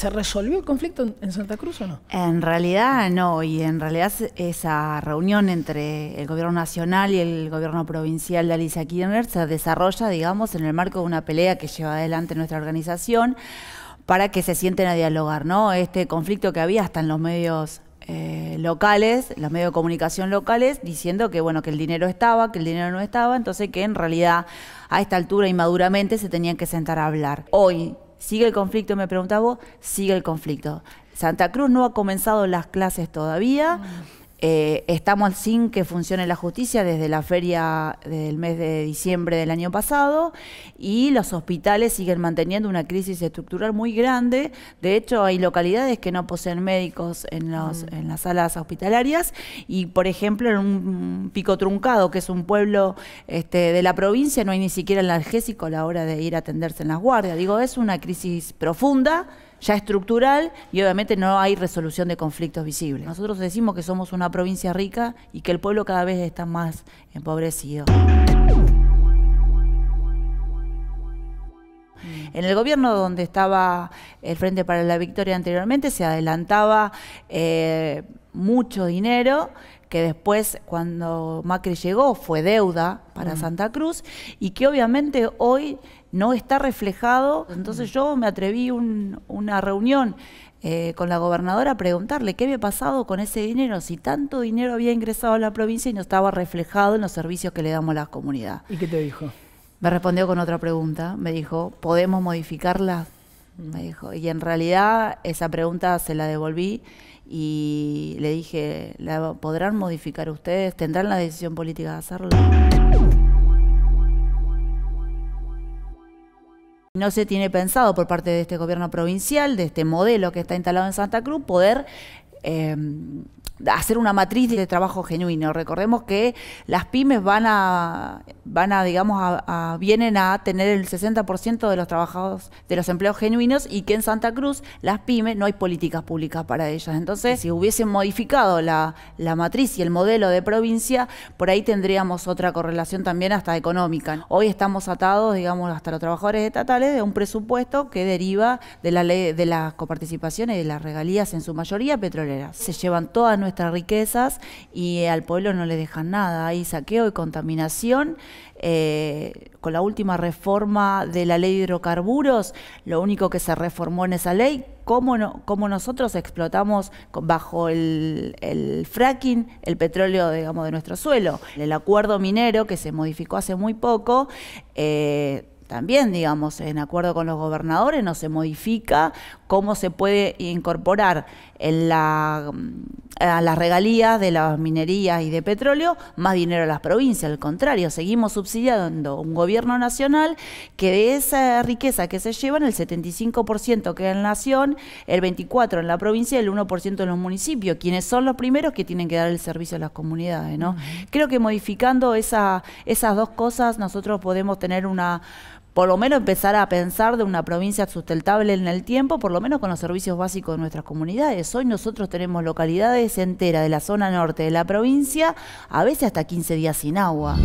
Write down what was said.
¿Se resolvió el conflicto en Santa Cruz o no? En realidad no, y en realidad esa reunión entre el gobierno nacional y el gobierno provincial de Alicia Kirchner se desarrolla, digamos, en el marco de una pelea que lleva adelante nuestra organización para que se sienten a dialogar, ¿no? Este conflicto que había hasta en los medios eh, locales, los medios de comunicación locales, diciendo que bueno, que el dinero estaba, que el dinero no estaba, entonces que en realidad a esta altura inmaduramente se tenían que sentar a hablar. Hoy sigue el conflicto, me preguntaba vos, sigue el conflicto. Santa Cruz no ha comenzado las clases todavía. Mm. Eh, estamos sin que funcione la justicia desde la feria del mes de diciembre del año pasado y los hospitales siguen manteniendo una crisis estructural muy grande. De hecho, hay localidades que no poseen médicos en, mm. en las salas hospitalarias y, por ejemplo, en un pico truncado, que es un pueblo este, de la provincia, no hay ni siquiera analgésico a la hora de ir a atenderse en las guardias. Digo, es una crisis profunda ya estructural y obviamente no hay resolución de conflictos visibles. Nosotros decimos que somos una provincia rica y que el pueblo cada vez está más empobrecido. Mm. En el gobierno donde estaba el Frente para la Victoria anteriormente se adelantaba eh, mucho dinero que después cuando Macri llegó fue deuda para mm. Santa Cruz y que obviamente hoy no está reflejado. Entonces yo me atreví a una reunión eh, con la gobernadora a preguntarle qué había pasado con ese dinero, si tanto dinero había ingresado a la provincia y no estaba reflejado en los servicios que le damos a la comunidad. ¿Y qué te dijo? Me respondió con otra pregunta, me dijo, ¿podemos modificarla? Me dijo, y en realidad esa pregunta se la devolví y le dije, ¿la podrán modificar ustedes? ¿Tendrán la decisión política de hacerlo? No se tiene pensado por parte de este gobierno provincial, de este modelo que está instalado en Santa Cruz, poder eh, hacer una matriz de trabajo genuino. Recordemos que las pymes van a, van a digamos, a, vienen a tener el 60% de los trabajados, de los empleos genuinos y que en Santa Cruz las pymes no hay políticas públicas para ellas. Entonces, si hubiesen modificado la, matriz y el modelo de provincia, por ahí tendríamos otra correlación también hasta económica. Hoy estamos atados, digamos, hasta los trabajadores estatales de un presupuesto que deriva de la ley de las coparticipaciones y de las regalías en su mayoría petroleras. Se llevan todas nuestras nuestras riquezas y eh, al pueblo no le dejan nada. Hay saqueo y contaminación. Eh, con la última reforma de la ley de hidrocarburos, lo único que se reformó en esa ley, cómo, no, cómo nosotros explotamos bajo el, fracking el petróleo, digamos, de nuestro suelo. El acuerdo minero que se modificó hace muy poco, eh, también, digamos, en acuerdo con los gobernadores, no se modifica cómo se puede incorporar en la, mm, a las regalías de las minerías y de petróleo más dinero a las provincias. Al contrario, seguimos subsidiando un gobierno nacional que de esa riqueza que se llevan, el 75% queda en la nación, el 24% en la provincia y el 1% en los municipios, quienes son los primeros que tienen que dar el servicio a las comunidades. ¿no? Creo que modificando esas dos cosas nosotros podemos tener una por lo menos empezar a pensar de una provincia sustentable en el tiempo, por lo menos con los servicios básicos de nuestras comunidades. Hoy nosotros tenemos localidades enteras de la zona norte de la provincia, a veces hasta 15 días sin agua.